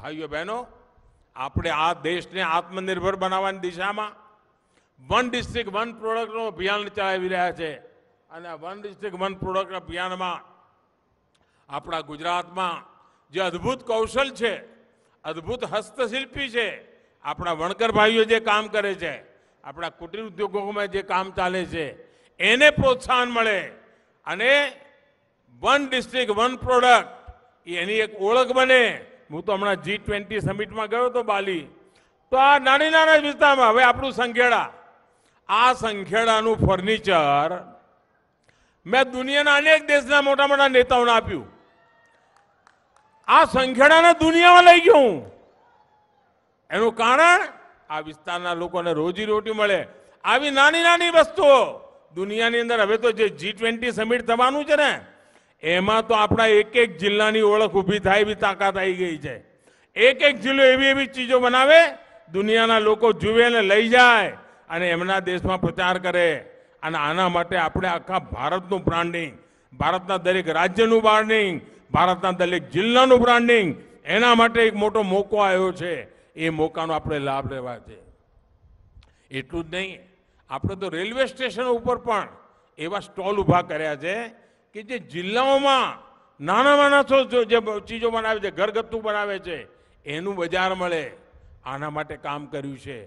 ભાઈઓ બહેનો આપણે આ દેશને આત્મનિર્ભર બનાવવાની દિશામાં વન ડિસ્ટ્રિક્ટ વન પ્રોડક્ટનું અભિયાન ચલાવી રહ્યા છે અને વન ડિસ્ટ્રિક્ટ વન પ્રોડક્ટ અભિયાનમાં આપણા ગુજરાતમાં જે અદ્ભુત કૌશલ છે અદ્ભુત હસ્તશિલ્પી છે આપણા વણકર ભાઈઓ જે કામ કરે છે આપણા કુટીર ઉદ્યોગોમાં જે કામ ચાલે છે એને પ્રોત્સાહન મળે અને વન ડિસ્ટ્રિક્ટ વન પ્રોડક્ટ એની એક ઓળખ બને હું તો હમણાં જી ટ્વેન્ટી સમિટમાં ગયો હતો બાલી તો આ નાની નાના વિસ્તારમાં હવે આપણું સંખેડા આ સંખેડાનું ફર્નિચર મેં દુનિયાના અનેક દેશના મોટા મોટા નેતાઓને આપ્યું આ સંખેડાને દુનિયામાં લઈ ગયો હું એનું કારણ આ વિસ્તારના લોકોને રોજી રોટી મળે આવી નાની નાની વસ્તુઓ દુનિયાની અંદર હવે તો જે જી ટ્વેન્ટી સમિટ થવાનું છે ને એમાં તો આપણા એક એક જિલ્લાની ઓળખ ઊભી થાય એવી તાકાત આવી ગઈ છે એક એક જિલ્લો એવી એવી ચીજો બનાવે દુનિયાના લોકો જુએ ને લઈ જાય અને એમના દેશમાં પ્રચાર કરે અને આના માટે આપણે આખા ભારતનું બ્રાન્ડિંગ ભારતના દરેક રાજ્યનું બ્રાન્ડિંગ ભારતના દરેક જિલ્લાનું બ્રાન્ડિંગ એના માટે એક મોટો મોકો આવ્યો છે એ મોકાનો આપણે લાભ લેવા છે એટલું જ નહીં આપણે તો રેલવે સ્ટેશન ઉપર પણ એવા સ્ટોલ ઊભા કર્યા છે કે જે જિલ્લાઓમાં નાના નાનો જે ચીજો બનાવે છે ઘરગથ્થું બનાવે છે એનું બજાર મળે આના માટે કામ કર્યું છે